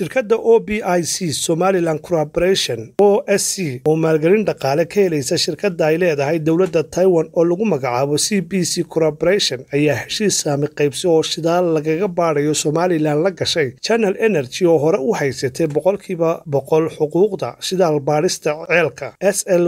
shirkadda o b i c somalilan corporation o s c oo maalgelin dhaqaale ka helaysa shirkadda ay leedahay dowladda taiwan oo lagu magacaabo c b c corporation ayaa heshiis saami qaybsi oo shidaal lagaga baadhayo somalilan la gashay channel energy oo hore u haysatay boqolkiiba boqol xuquuqda shidaal baadhista ceelka s l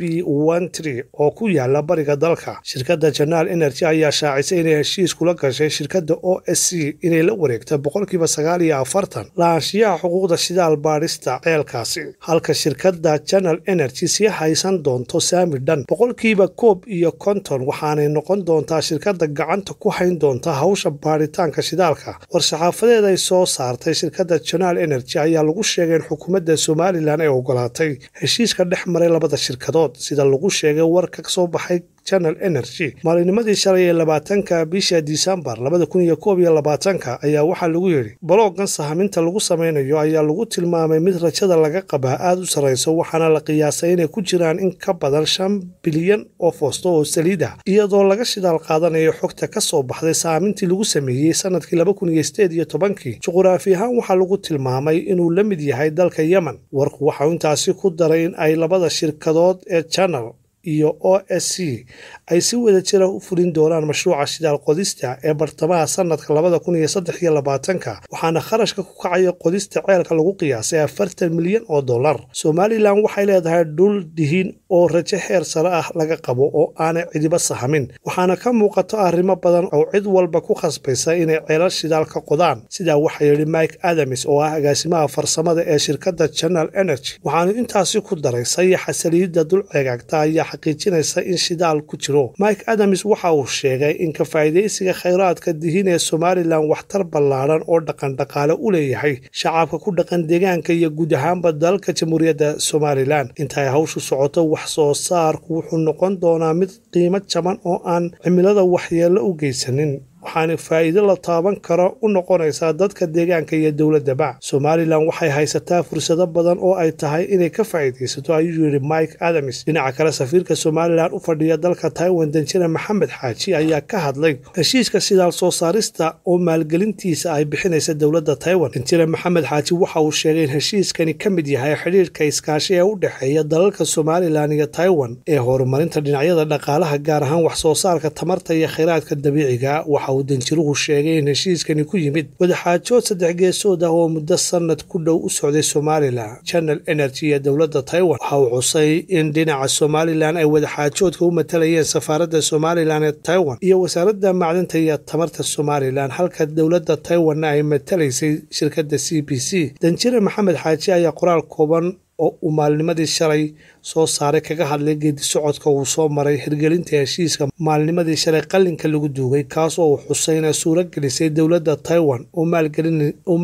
b oo ku yaala bariga dalka shirkadda janaal energy ayaa shaacisay inay heshiis kula gashay shirkadda o s c inay la wareegta boqolkiiba sagaal afartan laanshiyaha xuquuqda shidaal baadhista ceelkaasi halka shirkadda janal energy sii haysan doonto saami dhan boqolkiiba koob iyo conton waxaanay noqon doontaa shirkadda gacanta ku hayn doonta hawsha baadhitaanka shidaalka war-saxaafadeed ay soo saartay shirkadda janal energy ayaa lagu sheegay in xukuumadda somalilan ay ogolaatay heshiiska dhex maray labada shirkadood sida lagu sheegay warka kasoo baxay channel energy maalinimadii shalay ee labaatanka bisha disembar labada kun iyo koob iyo labaatanka ayaa waxaa lagu yidhi baloogan sahaminta lagu samaynayo ayaa lagu tilmaamay mid rajada laga qabaa aad u sarrayso waxaana la qiyaasay inay ku jiraan in ka badan shan bilyan oo foosto oo saliida ah, iyadoo laga shidaal qaadanayo xogta ka soo baxday sahamintii lagu sameeyey sannadkii laba kun iyo sideed iyo tobankii juquraafi ahaan waxaa lagu tilmaamay inuu la mid yahay dalka yemen warku waxau intaasi ku daray in ay labada shirkadood ee janal iyo o s c ay si wada jira ah u fulin doonaan mashruuca shidaal qodista ee bartamaha sanadka labada kun iyo saddex iyo labaatanka waxaana kharashka ku kacaya qodista ceelka lagu qiyaasay afartan milyan oo dollar somalilan waxay leedahay dhul dihin oo rajo heer sare ah laga qabo oo aanay cidiba sahamin waxaana ka muuqato arrimo badan oo cid walba ku khasbaysa inay ceelal shidaal ka qodaan sidaa waxaa yidhi mike adams oo ah agaasimaha farsamada ee shirkadda general energy waxaanu intaasi ku daray sayaxa saliidda dul ceegaagta xaqiijinaysa in shidaal ku jiro mike adams waxa uu sheegay in ka faa'iidaysiga khayraadka dihin ee somalilan waxtar ballaadhan oo dhaqan dhaqaale u leeyahay shacabka ku dhaqan deegaanka iyo guud ahaanba dalka jamhuuriyadda somalilan inta ay hawshu socoto wax soo saarku wuxuu noqon doonaa mid qiimo jaban oo aan cimilada waxyeello u geysanin waxaana faa'iido la taaban karo u noqonaysaa dadka deegaanka iyo dowladdaba somalilan waxay haysataa fursado badan oo ay tahay inay ka faa'iidaysato ayuu yidhi mike adams dhinaca kale safiirka somalilan u fadhiya dalka taiwan danjina maxamed xaaji ayaa ka hadlay heshiiska sidaal soo saarista oo maalgelintiisa ay bixinaysa dowladda taiwan danjina maxamed xaaji waxa uu sheegay in heshiiskani ka mid yahay xidhiirka iskaashi ee u dhexeeya dalalka somalilan iyo taiwan ee horumarinta dhinacyada dhaqaalaha gaar ahaan wax soo saarka tamarta iyo khiraadka dabiiciga ah. waxa uu danjiruhu sheegay in heshiiskani ku yimid wadaxaajood saddex geesood ah oo muddo sanad ku dhow u socday somalilan channel energy ee dowladda taiwan waxa uu xusay in dhinaca somalilan ay wadaxaajoodka u matalayeen safaaradda somalilan ee taiwan iyo wasaaradda macdinta iyo tamarta somalilan halka dowladda taiwanna ay matalaysay shirkadda c b c danjire maxamed xaaji ayaa qoraal kooban oo uu maalinimadii shalay soo saaray kaga hadlay geedisocodka uu soo maray hirgelinta heshiiska maalinimadii shalay qalinka lagu duugay kaas oo uu xusayna suurogelisay dowladda taiwan oo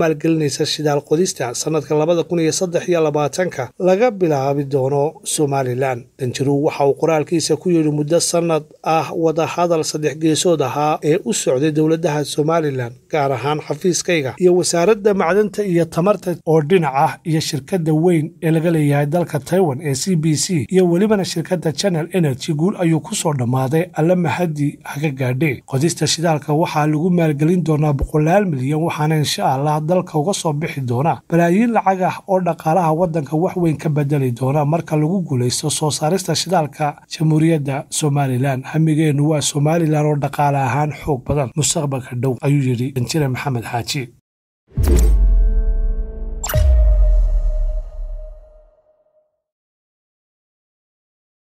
maalgelinaysa shidaal qodista sanadka labada kun iyo saddex iyo labaatanka laga bilaabi doono somalilan danjiruw waxa uu qoraalkiisa ku yidhi muddo sanad ah wadahadal saddex geesood ahaa ee u socday dowladaha somalilan gaar ahaan xafiiskayga iyo wasaaradda macdanta iyo tamarta oo dhinac ah iyo shirkadda weyn ee laga leeyahay dalka taiwan ee c b c iyo welibana shirkadda channel energy guul ayuu ku soo dhammaaday alla mahadi haga gaadhe qodista shidaalka waxaa lagu maalgelin doonaa boqolaal milyan waxaana insha allah dalka uga soo bixi doona balaayiin lacag ah oo dhaqaalaha waddanka wax weyn ka bedeli doona marka lagu guulaysto soo saarista shidaalka jamhuuriyadda somalilan hamigeennu waa somalilan oo dhaqaale ahaan xoog badan mustaqbalka dhow ayuu yidhi injine maxamed xaaji